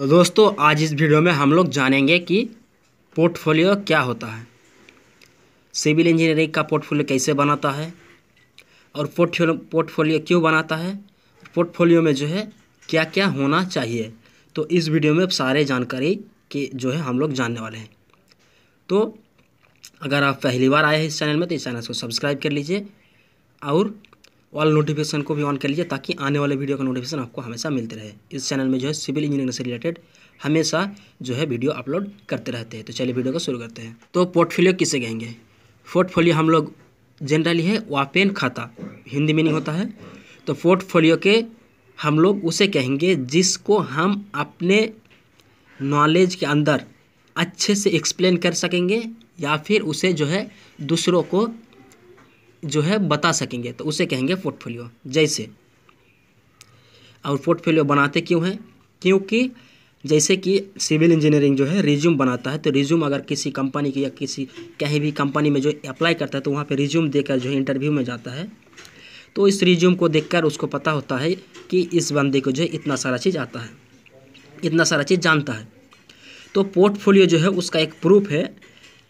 तो दोस्तों आज इस वीडियो में हम लोग जानेंगे कि पोर्टफोलियो क्या होता है सिविल इंजीनियरिंग का पोर्टफोलियो कैसे बनाता है और पोर्टफोलियो पोर्टफोलियो क्यों बनाता है पोर्टफोलियो में जो है क्या क्या होना चाहिए तो इस वीडियो में सारे जानकारी के जो है हम लोग जानने वाले हैं तो अगर आप पहली बार आए हैं इस चैनल में तो इस चैनल को सब्सक्राइब कर लीजिए और ऑल नोटिफिकेशन को भी ऑन कर लीजिए ताकि आने वाले वीडियो का नोटिफिकेशन आपको हमेशा मिलते रहे इस चैनल में जो है सिविल इंजीनियरिंग से रिलेटेड हमेशा जो है वीडियो अपलोड करते रहते हैं तो चलिए वीडियो को शुरू करते हैं तो पोर्टफोलियो किसे कहेंगे पोर्टफोलियो हम लोग जनरली है वापेन खाता हिंदी मीनिंग होता है तो पोर्टफोलियो के हम लोग उसे कहेंगे जिसको हम अपने नॉलेज के अंदर अच्छे से एक्सप्लेन कर सकेंगे या फिर उसे जो है दूसरों को जो है बता सकेंगे तो उसे कहेंगे पोर्टफोलियो जैसे और पोर्टफोलियो बनाते क्यों हैं क्योंकि जैसे कि सिविल इंजीनियरिंग जो है रिज्यूम बनाता है तो रिज्यूम अगर किसी कंपनी की या किसी कहीं भी कंपनी में जो अप्लाई करता है तो वहाँ पे रिज्यूम देकर जो है इंटरव्यू में जाता है तो इस रिज्यूम को देखकर उसको पता होता है कि इस बंदे को जो है इतना सारा चीज़ आता है इतना सारा चीज़ जानता है तो पोर्टफोलियो जो है उसका एक प्रूफ है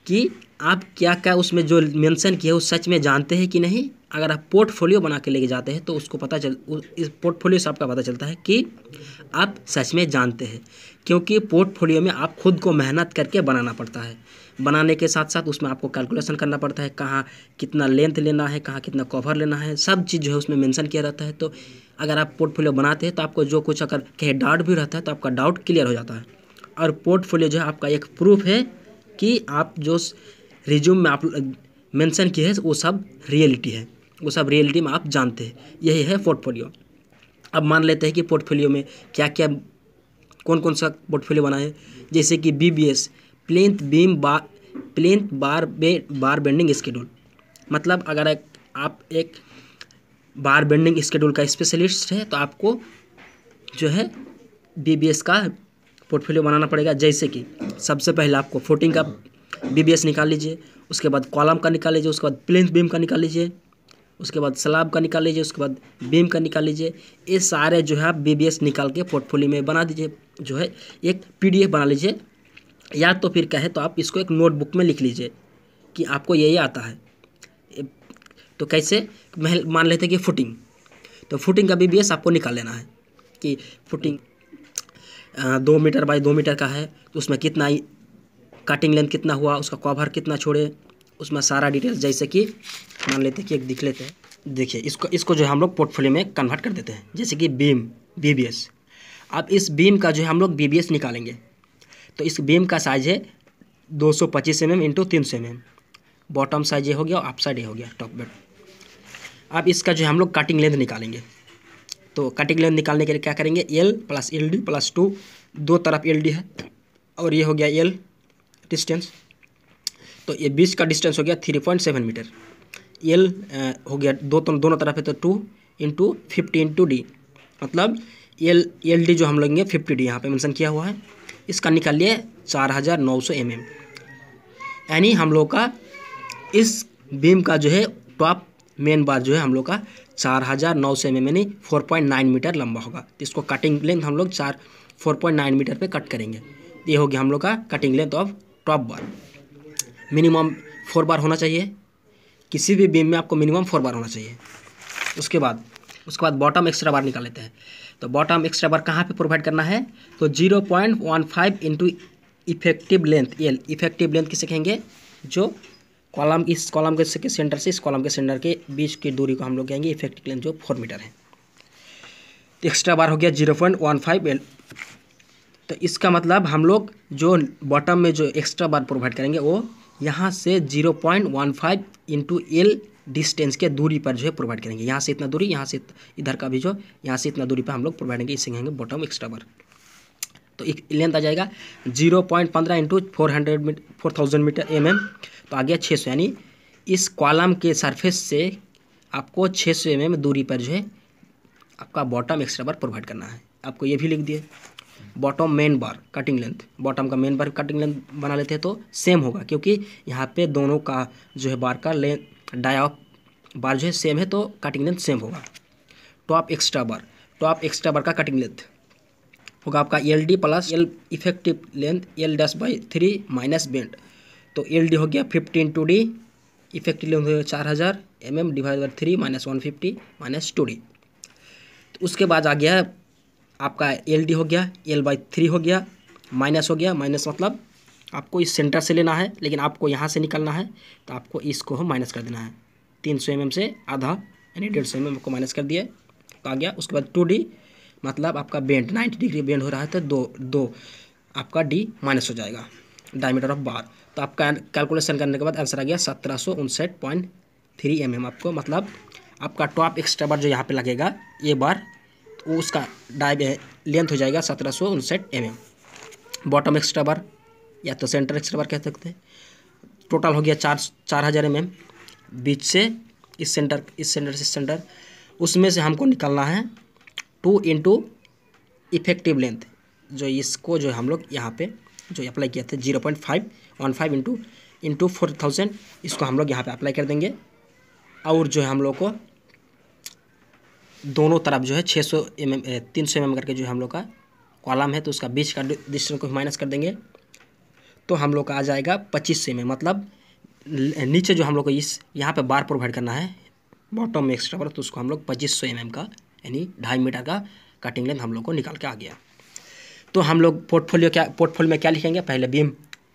कि आप क्या क्या उसमें जो मेंशन किया है वो सच में जानते हैं कि नहीं अगर आप पोर्टफोलियो बना के लेके जाते हैं तो उसको पता चल इस पोर्टफोलियो से आपका पता चलता है कि आप सच में जानते हैं क्योंकि पोर्टफोलियो में आप खुद को मेहनत करके बनाना पड़ता है बनाने के साथ साथ उसमें आपको कैलकुलेशन करना पड़ता है कहाँ कितना लेंथ लेना है कहाँ कितना कवर लेना है सब चीज़ जो है उसमें मेंशन किया रहता है तो अगर आप पोर्टफोलियो बनाते हैं तो आपको जो कुछ अगर कहीं डाउट भी रहता है तो आपका डाउट क्लियर हो जाता है और पोर्टफोलियो जो है आपका एक प्रूफ है कि आप जो रिज्यूम में आप मेंशन किए हैं वो सब रियलिटी है वो सब रियलिटी में आप जानते हैं यही है पोर्टफोलियो अब मान लेते हैं कि पोर्टफोलियो में क्या क्या कौन कौन सा पोर्टफोलियो बनाए जैसे कि B B S plinth beam bar plinth bar bay bar bending schedule मतलब अगर एक, आप एक बार बेंडिंग स्केड्यूल का स्पेशलिस्ट है तो आपको जो है बी बी एस का पोर्टफोलियो बनाना पड़ेगा जैसे कि सबसे पहले आपको फोटिंग का बी निकाल लीजिए उसके बाद कॉलम का निकाल लीजिए उसके बाद प्लेन बीम का निकाल लीजिए उसके बाद सलाब का निकाल लीजिए उसके बाद बीम का निकाल लीजिए ये सारे जो है आप बी निकाल के पोर्टफोलियो में बना दीजिए जो है एक पी बना लीजिए या तो फिर कहें तो आप इसको एक नोटबुक में लिख लीजिए कि आपको ये आता है तो कैसे मान लेते हैं कि फुटिंग तो फुटिंग का बी आपको निकाल लेना है कि फुटिंग दो मीटर बाई दो मीटर का है तो उसमें कितना कटिंग लेंथ कितना हुआ उसका कवर कितना छोड़े उसमें सारा डिटेल्स जैसे कि मान लेते कि एक दिख लेते हैं देखिए इसको इसको जो है हम लोग पोर्टफोलियो में कन्वर्ट कर देते हैं जैसे कि बीम बी अब इस बीम का जो है हम लोग बी निकालेंगे तो इस बीम का साइज है दो सौ पच्चीस एम एम इंटू तीन सौ एम एम बॉटम साइज ये हो गया और अप साइड ये हो गया टॉप बेड अब इसका जो है हम लोग कटिंग लेंथ निकालेंगे तो कटिंग लेंथ निकालने के लिए क्या करेंगे L plus L D plus two दो तरफ एल डी है और ये हो गया एल डिस्टेंस तो ये बीच का डिस्टेंस हो गया three point seven meter L हो गया दो तो, दोनों तरफ है तो two into fifty into D मतलब एल एल डी जो हम लेंगे फिफ्टी डी यहाँ पे मेंशन किया हुआ है इसका निकाल लिए चार हज़ार नौ सौ एम एम यानी हम लोग का इस बीम का जो है टॉप मेन बार जो है हम लोग का चार हज़ार नौ सौ एम एम यानी फोर पॉइंट नाइन मीटर लंबा होगा तो इसको कटिंग लेंथ हम लोग चार फोर पॉइंट नाइन मीटर पर कट करेंगे ये हो गया हम लोग का cutting length of top bar minimum four bar होना चाहिए किसी भी बीम में आपको मिनिमम फोर बार होना चाहिए उसके बाद उसके बाद बॉटम एक्स्ट्रा बार निकाल लेते हैं तो बॉटम एक्स्ट्रा बार कहाँ पे प्रोवाइड करना है तो zero point one five into effective length L effective length किसे कहेंगे जो कॉलम इस कॉलम के, के सेंटर से इस कॉलम के सेंटर के बीच की दूरी को हम लोग कहेंगे इफेक्टिव लेंथ जो फोर मीटर है एक्स्ट्रा बार हो गया zero point one five L तो इसका मतलब हम लोग जो बॉटम में जो एक्स्ट्रा बार प्रोवाइड करेंगे वो यहाँ से zero point one five into L distance के दूरी पर जो है प्रोवाइड करेंगे यहाँ से इतना दूरी यहाँ से इधर का भी जो यहाँ से इतना दूरी पर हम लोग प्रोवाइड करेंगे इसे कहेंगे बॉटम एक्स्ट्रा बार तो एक लेंथ आ जाएगा जीरो पॉइंट पंद्रह into four hundred meter four thousand meter M M तो आ गया छः सौ यानी इस कॉलम के सरफेस से आपको छः सौ एम mm एम दूरी पर जो है आपका बॉटम एक्स्ट्रा बार प्रोवाइड करना है आपको ये भी लिख दिए bottom main bar cutting length bottom का मेन बार कटिंग लेंथ बना लेते हैं तो सेम होगा क्योंकि यहाँ पे दोनों का जो है बार का लेंथ डाया बार जो है सेम है तो कटिंग लेंथ सेम होगा top extra bar top extra bar का कटिंग लेंथ होगा आपका L D plus L effective length L dash by three minus bend तो एल डी हो गया fifteen two D effective length हो गया चार हज़ार M M divide by three minus one fifty minus two D उसके बाद आ गया आपका एल डी हो गया एल बाई थ्री हो गया माइनस हो गया माइनस मतलब आपको इस सेंटर से लेना है लेकिन आपको यहाँ से निकलना है तो आपको इसको हम माइनस कर देना है तीन सौ एम एम से आधा यानी डेढ़ सौ एम एम को माइनस कर दिया तो आ गया उसके बाद टू डी मतलब आपका बेंड नाइन्टी डिग्री बेंड हो रहा है तो दो दो आपका डी माइनस हो जाएगा डायमीटर ऑफ बार तो आपका कैलकुलेशन करने के बाद आंसर आ गया सत्रह सौ उनसठ पॉइंट थ्री एम एम आपको मतलब आपका टॉप एक्स्ट्रा बार जो यहाँ पे लगेगा ये बार तो उसका डाइव लेंथ हो जाएगा सत्रह सौ उनसठ M M bottom extra bar या तो सेंटर एक्स्ट्रा बार कह सकते हैं टोटल हो गया चार चार हज़ार एम एम बीच से इस सेंटर इस सेंटर से सेंटर उसमें से हमको निकलना है टू इंटू इफेक्टिव लेंथ जो इसको जो हम लोग यहाँ पे जो अप्लाई किया था zero point five one five into into four thousand इसको हम लोग यहाँ पे अप्लाई कर देंगे और जो है हम लोग को दोनों तरफ जो है छः सौ एम एम तीन सौ एम एम करके जो हम लोग का कॉलम है तो उसका बीच का डिस्टेंस को माइनस कर देंगे तो हम लोग का आ जाएगा पच्चीस सौ एम मतलब नीचे जो हम लोग को इस यहाँ पे बार प्रोवाइड करना है बॉटम में एक्स्ट्रा पर तो उसको हम लोग पच्चीस सौ एम का यानी ढाई मीटर का कटिंग लेंथ हम लोग को निकाल के आ गया तो हम लोग पोर्टफोलियो क्या पोर्टफोलियो में क्या लिखेंगे पहले बीम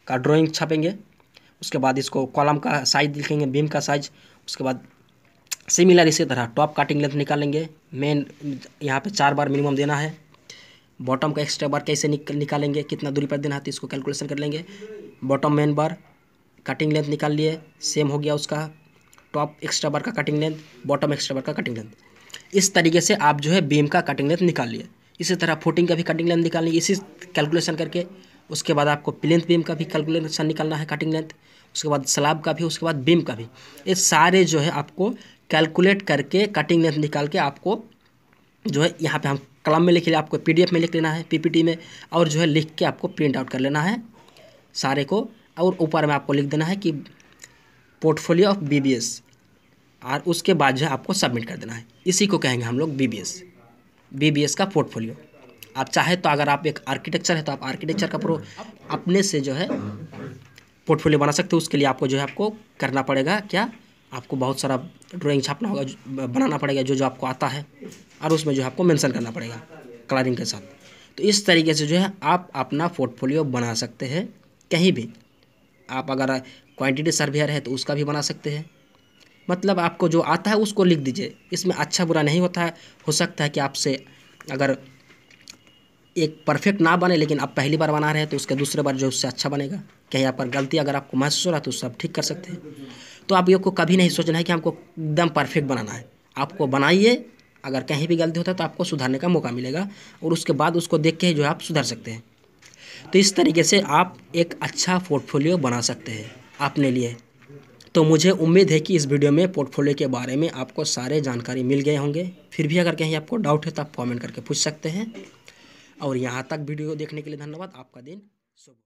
का ड्रॉइंग छापेंगे उसके बाद इसको कॉलम का साइज लिखेंगे बीम का साइज उसके बाद सिमिलर इसी तरह टॉप काटिंग लेंथ निकालेंगे मेन यहाँ पे चार बार मिनिमम देना है बॉटम का एक्स्ट्रा बार कैसे निकल निकालेंगे कितना दूरी पर देना है तो इसको कैलकुलेशन कर लेंगे bottom main bar cutting length निकाल लिए सेम हो गया उसका टॉप एक्स्ट्रा बार का cutting length bottom extra bar का कटिंग लेंथ इस तरीके से आप जो है बीम का कटिंग लेंथ निकाल लिए इसी तरह फोटिंग का भी कटिंग लेंथ निकाल लिए इसी कैलकुलेशन करके उसके बाद आपको प्लेंथ बीम का भी कैलकुलेशन निकालना है कटिंग लेंथ उसके बाद स्लाब का भी उसके बाद बीम का भी ये सारे जो है आपको कैलकुलेट करके कटिंग लेंथ निकाल के आपको जो है यहाँ पे हम कलम में लिख लिया आपको पीडीएफ में लिख लेना है पीपीटी में और जो है लिख के आपको प्रिंट आउट कर लेना है सारे को और ऊपर में आपको लिख देना है कि पोर्टफोलियो ऑफ बीबीएस और उसके बाद जो है आपको सबमिट कर देना है इसी को कहेंगे हम लोग बीबीएस बीबीएस का पोर्टफोलियो आप चाहे तो अगर आप एक आर्किटेक्चर है तो आप आर्किटेक्चर का प्रो अपने से जो है पोर्टफोलियो बना सकते हो उसके लिए आपको जो है आपको करना पड़ेगा क्या आपको बहुत सारा ड्राइंग छापना होगा बनाना पड़ेगा जो जो आपको आता है और उसमें जो आपको मेंशन करना पड़ेगा कलरिंग के साथ तो इस तरीके से जो है आप अपना पोर्टफोलियो बना सकते हैं कहीं भी आप अगर क्वांटिटी सर्वेयर है तो उसका भी बना सकते हैं मतलब आपको जो आता है उसको लिख दीजिए इसमें अच्छा बुरा नहीं होता है हो सकता है कि आपसे अगर एक परफेक्ट ना बने लेकिन आप पहली बार बना रहे हैं तो उसका दूसरे बार जो उससे अच्छा बनेगा क्या यहाँ पर गलती अगर आपको महसूस हो रहा है तो उससे आप ठीक कर सकते हैं तो आप योग को कभी नहीं सोचना है कि हमको एकदम परफेक्ट बनाना है आपको बनाइए अगर कहीं भी गलती होता है तो आपको सुधारने का मौका मिलेगा और उसके बाद उसको देख के जो आप सुधार सकते हैं तो इस तरीके से आप एक अच्छा पोर्टफोलियो बना सकते हैं अपने लिए तो मुझे उम्मीद है कि इस वीडियो में पोर्टफोलियो के बारे में आपको सारे जानकारी मिल गए होंगे फिर भी अगर कहीं आपको डाउट है तो आप कमेंट करके पूछ सकते हैं और यहाँ तक वीडियो देखने के लिए धन्यवाद आपका दिन शुभ